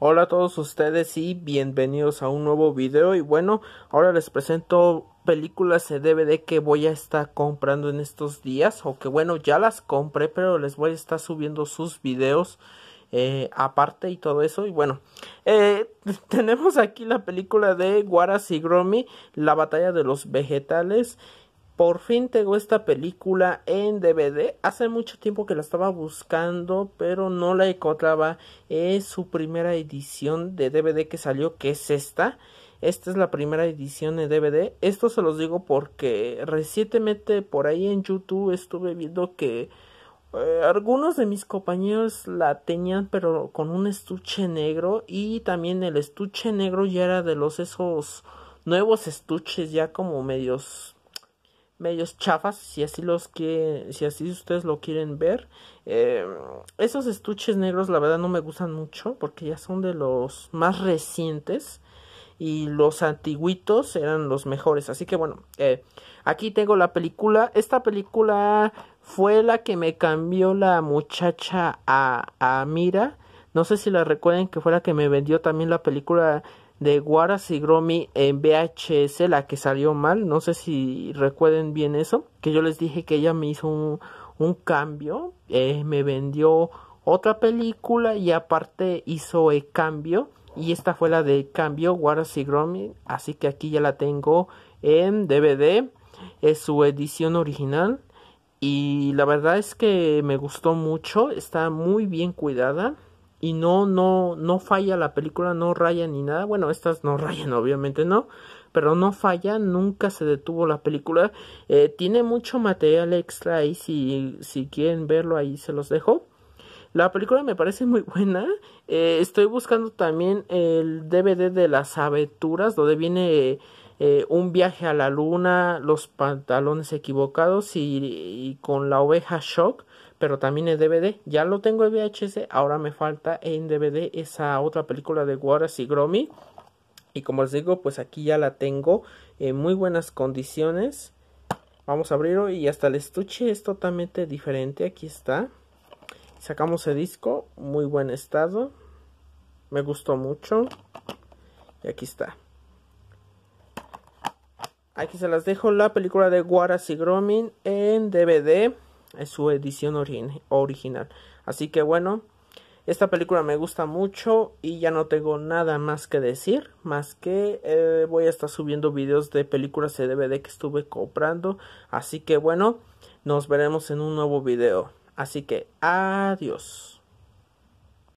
Hola a todos ustedes y bienvenidos a un nuevo video y bueno, ahora les presento películas de DVD que voy a estar comprando en estos días o que bueno ya las compré pero les voy a estar subiendo sus videos eh, aparte y todo eso. Y bueno, eh, tenemos aquí la película de Guaras y Gromi, La batalla de los vegetales. Por fin tengo esta película en DVD. Hace mucho tiempo que la estaba buscando, pero no la encontraba. Es su primera edición de DVD que salió, que es esta. Esta es la primera edición de DVD. Esto se los digo porque recientemente por ahí en YouTube estuve viendo que eh, algunos de mis compañeros la tenían pero con un estuche negro y también el estuche negro ya era de los esos nuevos estuches ya como medios medios chafas, si así los que, si así ustedes lo quieren ver. Eh, esos estuches negros, la verdad, no me gustan mucho porque ya son de los más recientes y los antiguitos eran los mejores. Así que bueno, eh, aquí tengo la película. Esta película fue la que me cambió la muchacha a, a Mira. No sé si la recuerden que fue la que me vendió también la película de Waras y Gromi en VHS, la que salió mal, no sé si recuerden bien eso, que yo les dije que ella me hizo un, cambio, eh, me vendió otra película y aparte hizo el cambio y esta fue la de cambio Waras y Gromi, así que aquí ya la tengo en DVD, es su edición original y la verdad es que me gustó mucho, está muy bien cuidada y no, no, no falla la película, no raya ni nada. Bueno, estas no rayan, obviamente no, pero no falla, nunca se detuvo la película. Eh, tiene mucho material extra ahí, si, si quieren verlo ahí se los dejo. La película me parece muy buena. Eh, estoy buscando también el DVD de las aventuras, donde viene eh, un viaje a la luna, los pantalones equivocados y, con la oveja shock, pero también en DVD. Ya lo tengo en VHS, ahora me falta en DVD esa otra película de Waters y Gromy. Y como les digo, pues aquí ya la tengo en muy buenas condiciones. Vamos a abrirlo y hasta el estuche es totalmente diferente. Aquí está. Sacamos el disco, muy buen estado. Me gustó mucho. Y aquí está. Aquí se las dejo la película de Waras y Gromin en DVD, en su edición original. Así que bueno, esta película me gusta mucho y ya no tengo nada más que decir, más que eh, voy a estar subiendo videos de películas de DVD que estuve comprando. Así que bueno, nos veremos en un nuevo video. Así que adiós.